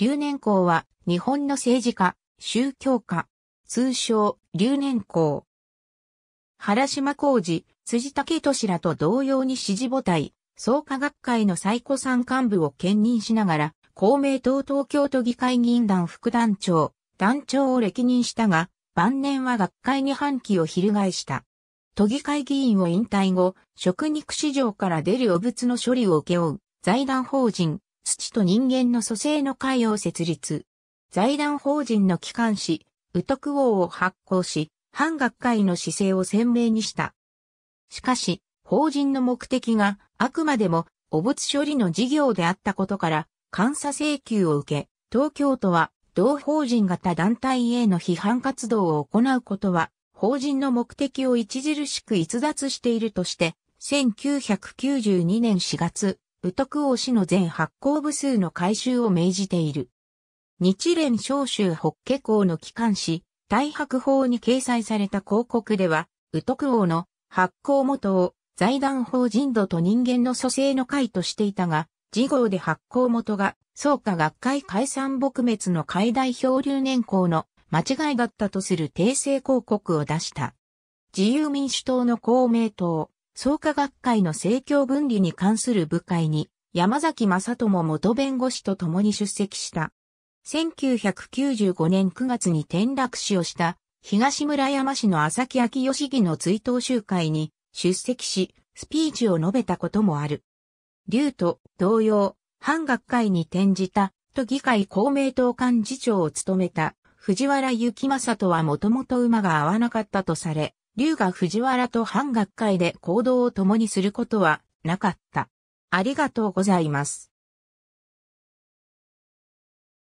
留年校は日本の政治家、宗教家、通称留年校。原島浩二、辻武敏らと同様に支持母体、創価学会の最古参幹部を兼任しながら、公明党東京都議会議員団副団長、団長を歴任したが、晩年は学会に反旗を翻した。都議会議員を引退後、食肉市場から出る汚物の処理を請け負う財団法人土と人間の蘇生の会を設立。財団法人の機関紙、ウトク王を発行し、反学会の姿勢を鮮明にした。しかし、法人の目的があくまでも汚物処理の事業であったことから、監査請求を受け、東京都は同法人型団体への批判活動を行うことは、法人の目的を著しく逸脱しているとして、1992年4月、宇徳王氏の全発行部数の回収を命じている。日蓮召集北家公の機関誌、大白法に掲載された広告では、宇徳王の発行元を財団法人土と人間の蘇生の会としていたが、事業で発行元が、創価学会解散撲滅の海代漂流年功の間違いだったとする訂正広告を出した。自由民主党の公明党、創価学会の政教分離に関する部会に、山崎正智元弁護士と共に出席した。1995年9月に転落死をした東村山市の浅木昭義義の追悼集会に出席し、スピーチを述べたこともある。竜と同様、反学会に転じた、と議会公明党幹事長を務めた藤原幸正とはもともと馬が合わなかったとされ、龍が藤原と反学会で行動を共にすることはなかった。ありがとうございます。